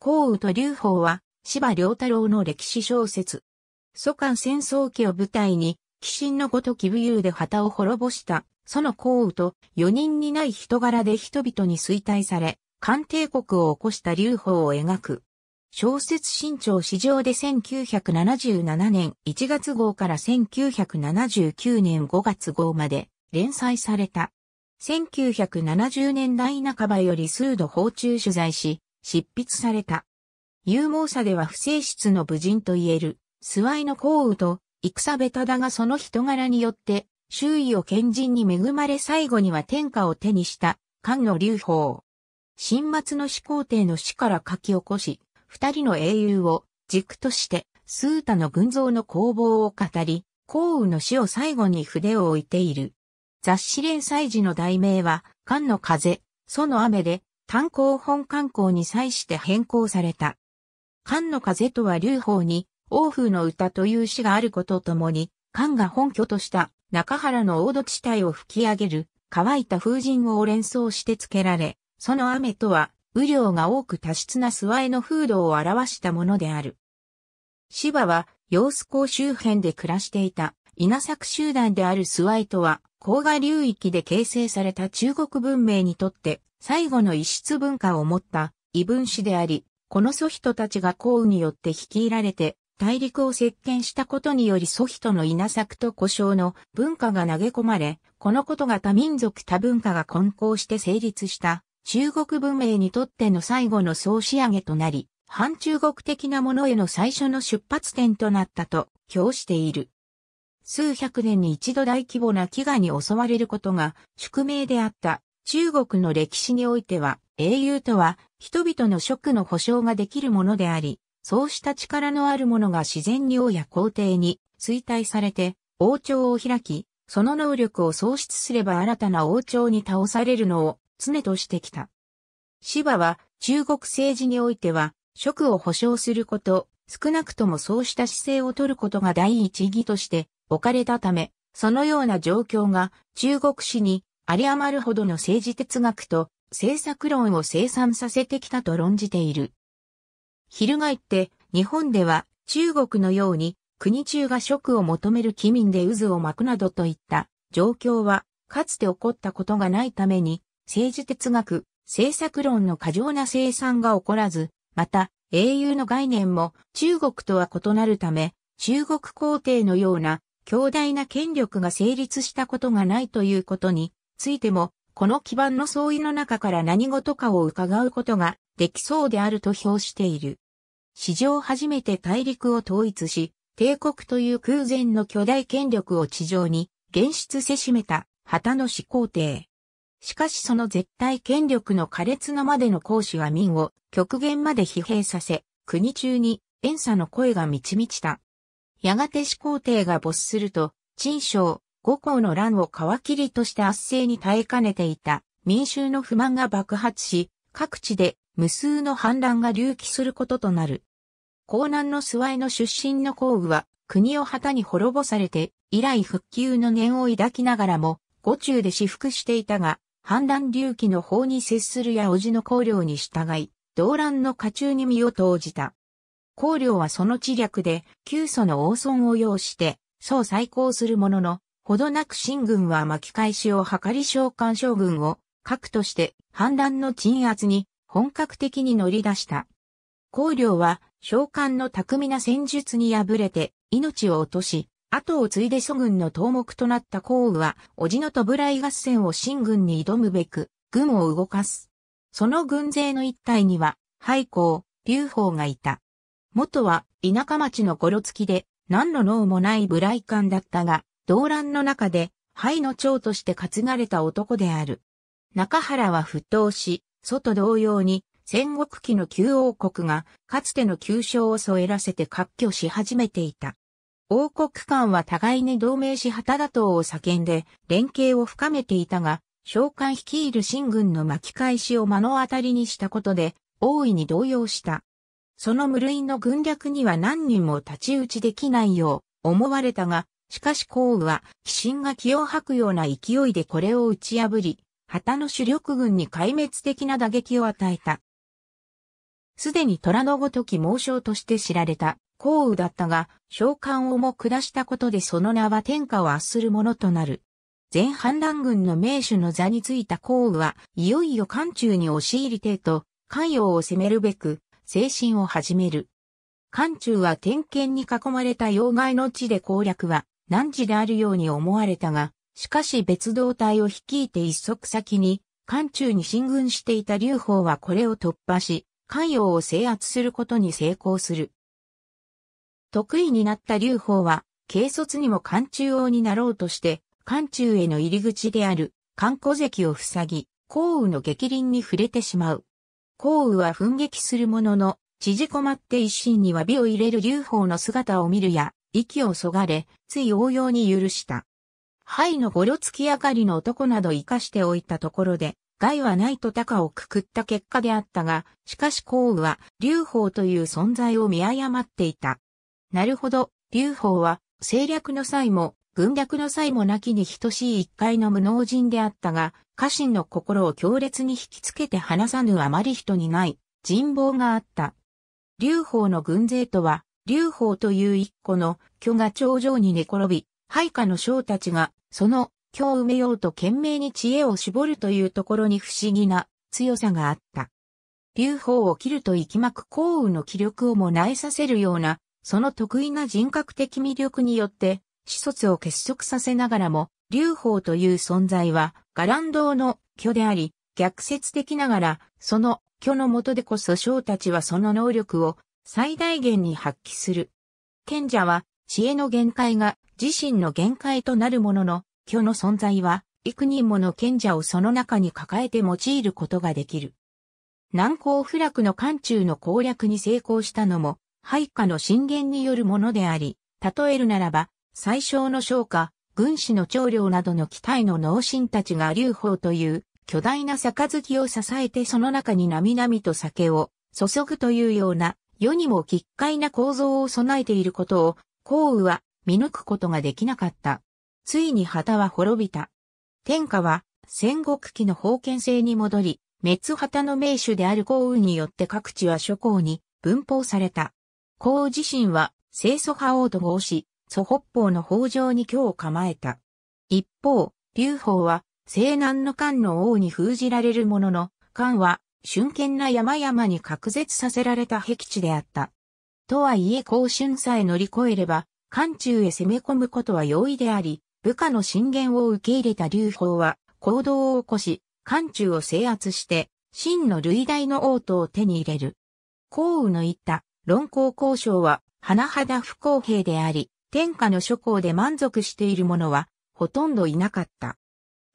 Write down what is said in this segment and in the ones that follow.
降雨と劉邦は、芝良太郎の歴史小説。祖韓戦争期を舞台に、鬼神のごとき武勇で旗を滅ぼした、その降雨と、余人にない人柄で人々に衰退され、官帝国を起こした劉邦を描く。小説新潮市場で1977年1月号から1979年5月号まで連載された。1970年代半ばより数度訪中取材し、執筆された。勇猛さでは不正室の武人と言える、スワイの降雨と、戦べただがその人柄によって、周囲を賢人に恵まれ最後には天下を手にした、菅野流法。新末の始皇帝の死から書き起こし、二人の英雄を軸として、スータの群像の攻防を語り、降雨の死を最後に筆を置いている。雑誌連載時の題名は、菅の風、その雨で、炭鉱本観光に際して変更された。漢の風とは流邦に、王風の歌という詩があることともに、漢が本拠とした中原の王土地帯を吹き上げる乾いた風神を連想して付けられ、その雨とは雨量が多く多湿な諏訪への風土を表したものである。芝は揚子港周辺で暮らしていた稲作集団である諏訪イとは、郊外流域で形成された中国文明にとって最後の異質文化を持った異分子であり、この祖人たちが降雨によって率いられて、大陸を石鹸したことにより祖人の稲作と故障の文化が投げ込まれ、このことが多民族多文化が混交して成立した中国文明にとっての最後の総仕上げとなり、反中国的なものへの最初の出発点となったと評している。数百年に一度大規模な飢餓に襲われることが宿命であった中国の歴史においては、英雄とは、人々の職の保障ができるものであり、そうした力のあるものが自然に王や皇帝に衰退されて、王朝を開き、その能力を喪失すれば新たな王朝に倒されるのを常としてきた。芝は中国政治においては、職を保障すること、少なくともそうした姿勢を取ることが第一義として置かれたため、そのような状況が中国史にあり余るほどの政治哲学と政策論を生産させてきたと論じている。翻って、日本では中国のように国中が職を求める機民で渦を巻くなどといった状況はかつて起こったことがないために政治哲学、政策論の過剰な生産が起こらず、また英雄の概念も中国とは異なるため中国皇帝のような強大な権力が成立したことがないということについても、この基盤の相違の中から何事かを伺うことができそうであると評している。史上初めて大陸を統一し、帝国という空前の巨大権力を地上に現出せしめた旗の始皇帝。しかしその絶対権力の苛烈なまでの行使は民を極限まで疲弊させ、国中に遠差の声が満ち満ちた。やがて始皇帝が没すると、陳章、五校の乱を皮切りとして圧政に耐えかねていた民衆の不満が爆発し、各地で無数の反乱が隆起することとなる。江南の諏訪への出身の皇羽は、国を旗に滅ぼされて、以来復旧の念を抱きながらも、五中で私服していたが、反乱隆起の法に接するや叔父の皇領に従い、動乱の家中に身を投じた。皇領はその知略で、旧祖の王孫を要して、そう再興するものの、ほどなく新軍は巻き返しを図り召喚将軍を核として反乱の鎮圧に本格的に乗り出した。高領は召喚の巧みな戦術に敗れて命を落とし、後を継いで祖軍の頭目となった項羽は、叔父の戸らい合戦を新軍に挑むべく、軍を動かす。その軍勢の一帯には、廃校、劉邦がいた。元は田舎町のゴロつきで、何の脳もない無頼官だったが、動乱の中で、灰の長として担がれた男である。中原は沸騰し、外同様に、戦国期の旧王国が、かつての旧称を添えらせて割拠し始めていた。王国間は互いに同盟し旗だ党を叫んで、連携を深めていたが、召喚率いる新軍の巻き返しを目の当たりにしたことで、大いに動揺した。その無類の軍略には何人も立ち打ちできないよう思われたが、しかし項雨は、鬼神が気を吐くような勢いでこれを打ち破り、旗の主力軍に壊滅的な打撃を与えた。すでに虎のごとき猛将として知られた項雨だったが、召喚をも下したことでその名は天下を圧するものとなる。前反乱軍の名手の座についた項雨は、いよいよ漢中に押し入りてと、関陽を攻めるべく、精神を始める。漢中は天検に囲まれた要害の地で攻略は何時であるように思われたが、しかし別動隊を率いて一足先に、関中に進軍していた劉邦はこれを突破し、関陽を制圧することに成功する。得意になった劉邦は、軽率にも関中王になろうとして、関中への入り口である、関古関を塞ぎ、降雨の激鱗に触れてしまう。降雨は奮撃するものの、縮こまって一心に詫びを入れる劉邦の姿を見るや、息をそがれ、つい応用に許した。灰のごろつきかりの男など生かしておいたところで、害はないと高をくくった結果であったが、しかし幸雨は、劉邦という存在を見誤っていた。なるほど、劉邦は、政略の際も、軍略の際もなきに等しい一回の無能人であったが、家臣の心を強烈に引きつけて離さぬあまり人にない、人望があった。劉邦の軍勢とは、劉邦という一個の巨が頂上に寝転び、配下の将たちが、その巨を埋めようと懸命に知恵を絞るというところに不思議な強さがあった。劉邦を切ると息巻く降雨の気力をもないさせるような、その得意な人格的魅力によって、子卒を結束させながらも、劉邦という存在は、ガランドの巨であり、逆説的ながら、その巨のとでこそ将たちはその能力を最大限に発揮する。賢者は知恵の限界が自身の限界となるものの、虚の存在は幾人もの賢者をその中に抱えて用いることができる。難攻不落の漢中の攻略に成功したのも、廃下の進言によるものであり、例えるならば、最小の昇華、軍師の長領などの機体の脳神たちが劉邦という巨大な杯を支えてその中に並々と酒を注ぐというような世にも奇怪な構造を備えていることを、幸運は見抜くことができなかった。ついに旗は滅びた。天下は戦国期の封建制に戻り、滅旗の名手である幸運によって各地は諸侯に分封された。幸羽自身は清楚派王と合し、祖北方の北条に京を構えた。一方、劉邦は西南の漢の王に封じられるものの、漢は春険な山々に隔絶させられた僻地であった。とはいえ高春さえ乗り越えれば、漢中へ攻め込むことは容易であり、部下の進言を受け入れた劉邦は行動を起こし、漢中を制圧して、真の類大の王都を手に入れる。項羽の言った論功交渉は、甚だ不公平であり、天下の諸侯で満足している者は、ほとんどいなかった。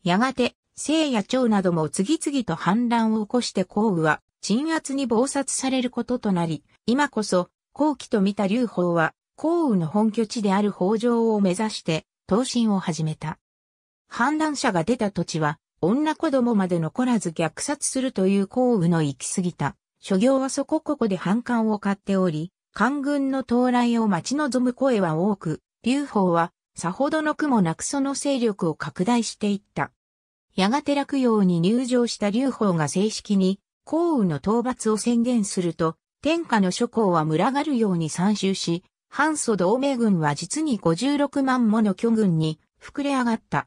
やがて、姓や長なども次々と反乱を起こして皇宇は鎮圧に謀殺されることとなり、今こそ後期と見た劉邦は皇宇の本拠地である北条を目指して闘神を始めた。反乱者が出た土地は女子供まで残らず虐殺するという皇宇の行き過ぎた。諸行はそこここで反感を買っており、官軍の到来を待ち望む声は多く、劉邦はさほどの苦もなくその勢力を拡大していった。やがて洛陽に入場した劉邦が正式に、項羽の討伐を宣言すると、天下の諸侯は群がるように参集し、反祖同盟軍は実に56万もの巨軍に膨れ上がった。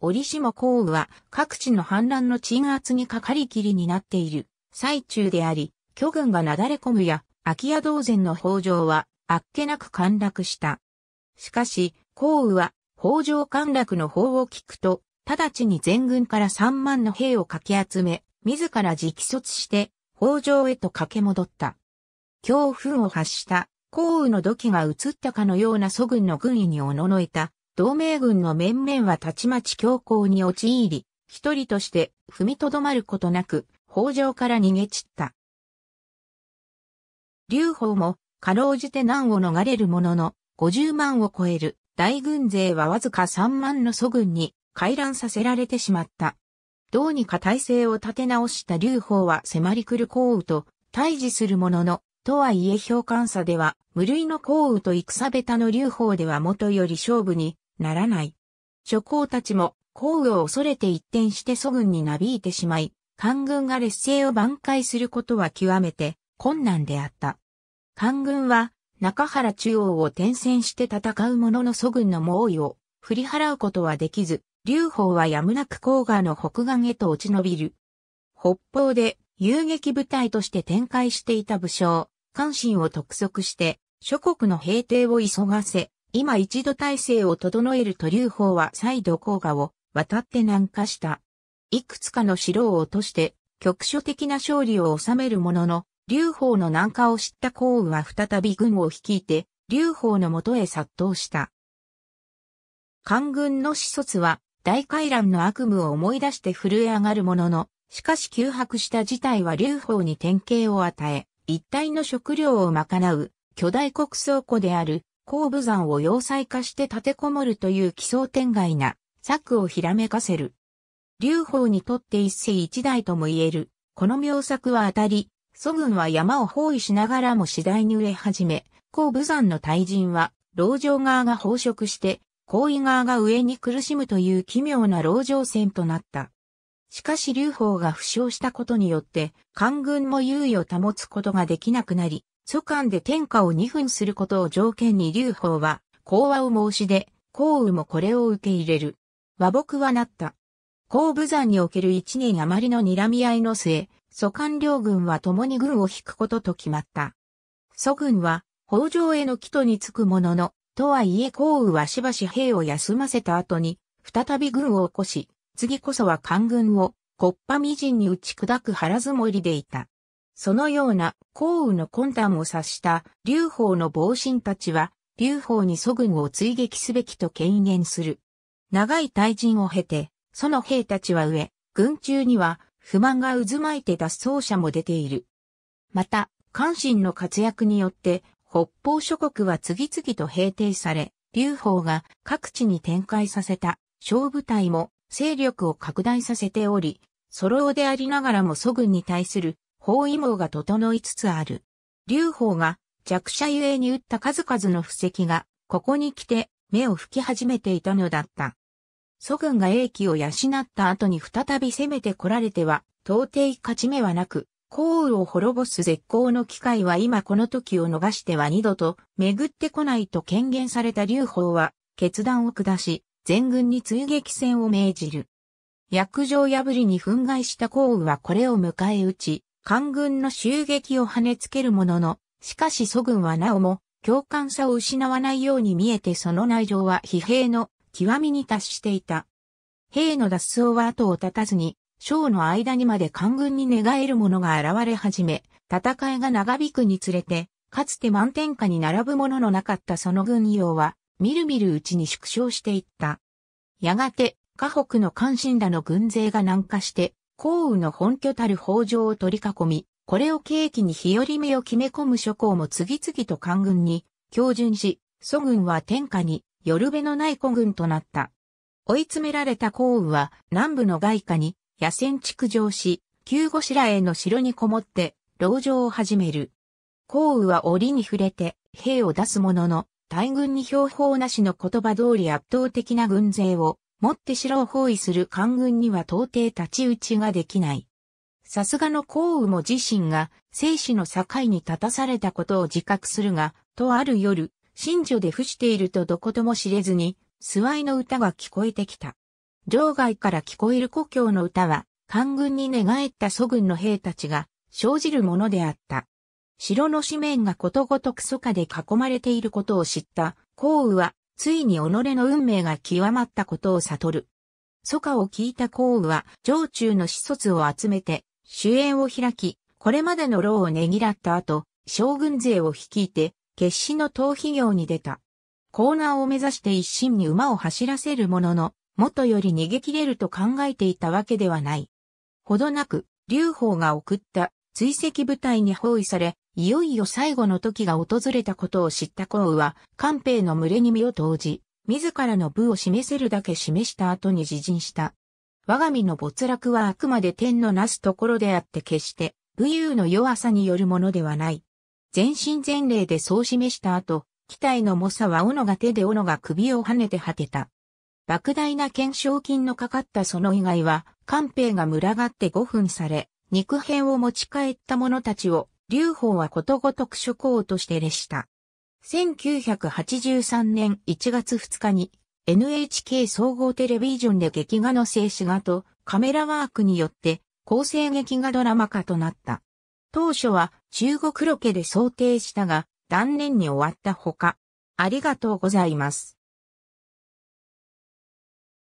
折しも項羽は各地の反乱の鎮圧にかかりきりになっている最中であり、巨軍がなだれ込むや、空家同然の北条は、あっけなく陥落した。しかし、項羽は、北条陥落の法を聞くと、直ちに全軍から3万の兵をかき集め、自ら直卒して、北条へと駆け戻った。恐怖を発した、降雨の土器が移ったかのような祖軍の軍医におののいた、同盟軍の面々はたちまち強行に陥り、一人として踏みとどまることなく、北条から逃げ散った。劉邦も、かろうじて難を逃れるものの、50万を超える大軍勢はわずか3万の祖軍に回覧させられてしまった。どうにか体制を立て直した劉邦は迫り来る降雨と対峙するものの、とはいえ評価差では、無類の降雨と戦べたの劉邦では元より勝負にならない。諸侯たちも降雨を恐れて一転して祖軍になびいてしまい、官軍が劣勢を挽回することは極めて困難であった。官軍は中原中央を転戦して戦う者の祖軍の猛威を振り払うことはできず、劉邦はやむなく黄河の北岸へと落ち延びる。北方で遊撃部隊として展開していた武将、関心を督促して、諸国の平定を急がせ、今一度体制を整えると劉邦は再度黄河を渡って南下した。いくつかの城を落として、局所的な勝利を収めるものの、劉邦の南下を知った項羽は再び軍を率いて、劉邦のもとへ殺到した。官軍の始卒は、大回覧の悪夢を思い出して震え上がるものの、しかし休泊した事態は劉邦に典型を与え、一体の食料を賄う巨大国倉庫である後部山を要塞化して立てこもるという奇想天外な策をひらめかせる。劉邦にとって一世一代とも言える。この妙策は当たり、祖軍は山を包囲しながらも次第に売れ始め、後部山の大陣は、牢城側が飽食して、行為側が上に苦しむという奇妙な籠城戦となった。しかし劉邦が負傷したことによって、官軍も優位を保つことができなくなり、祖官で天下を二分することを条件に劉邦は、講和を申し出、皇羽もこれを受け入れる。和睦はなった。皇武山における一年余りの睨み合いの末、祖官両軍は共に軍を引くことと決まった。祖軍は、北条への帰途につくものの、とはいえ項雨はしばし兵を休ませた後に、再び軍を起こし、次こそは官軍を、国破未陣に打ち砕く腹積もりでいた。そのような項雨の魂胆を察した劉邦の防臣たちは、劉邦に祖軍を追撃すべきと権限する。長い退陣を経て、その兵たちは上、軍中には不満が渦巻いて脱走者も出ている。また、関心の活躍によって、北方諸国は次々と平定され、劉邦が各地に展開させた小部隊も勢力を拡大させており、ソロでありながらも祖軍に対する包囲網が整いつつある。劉邦が弱者ゆえに打った数々の布石が、ここに来て目を吹き始めていたのだった。祖軍が英気を養った後に再び攻めて来られては、到底勝ち目はなく、幸運を滅ぼす絶好の機会は今この時を逃しては二度と巡ってこないと権限された劉邦は決断を下し、全軍に追撃戦を命じる。約定破りに憤慨した幸運はこれを迎え撃ち、官軍の襲撃を跳ねつけるものの、しかし祖軍はなおも共感さを失わないように見えてその内情は疲弊の極みに達していた。兵の脱走は後を絶たずに将の間にまで官軍に寝返る者が現れ始め、戦いが長引くにつれて、かつて満天下に並ぶもののなかったその軍用は、みるみるうちに縮小していった。やがて、河北の関心らの軍勢が南下して、降雨の本拠たる北条を取り囲み、これを契機に日和目を決め込む諸侯も次々と官軍に、強巡し、蘇軍は天下に、よるべのない古軍となった。追い詰められた降雨は、南部の外下に、野戦築城し、旧後白への城にこもって、籠城を始める。項羽は檻に触れて、兵を出すものの、大軍に標法なしの言葉通り圧倒的な軍勢を、持って城を包囲する官軍には到底立ち打ちができない。さすがの項羽も自身が生死の境に立たされたことを自覚するが、とある夜、新女で伏しているとどことも知れずに、諏訪の歌が聞こえてきた。場外から聞こえる故郷の歌は、官軍に寝返った祖軍の兵たちが生じるものであった。城の紙面がことごとく祖家で囲まれていることを知った項羽は、ついに己の運命が極まったことを悟る。祖家を聞いた項羽は、城中の子卒を集めて、主演を開き、これまでの労をねぎらった後、将軍勢を率いて、決死の逃避行に出た。コーナーを目指して一心に馬を走らせるものの、元より逃げ切れると考えていたわけではない。ほどなく、劉邦が送った追跡部隊に包囲され、いよいよ最後の時が訪れたことを知った項羽は、官兵の群れに身を投じ、自らの部を示せるだけ示した後に自陣した。我が身の没落はあくまで天のなすところであって決して、武勇の弱さによるものではない。全身全霊でそう示した後、機体の猛者は斧が手で斧が首を跳ねて果てた。莫大な懸賞金のかかったその以外は、官兵が群がって5分され、肉片を持ち帰った者たちを、劉邦はことごとく諸侯として列した。1983年1月2日に NHK 総合テレビジョンで劇画の静止画とカメラワークによって構成劇画ドラマ化となった。当初は中国ロケで想定したが断念に終わったほか、ありがとうございます。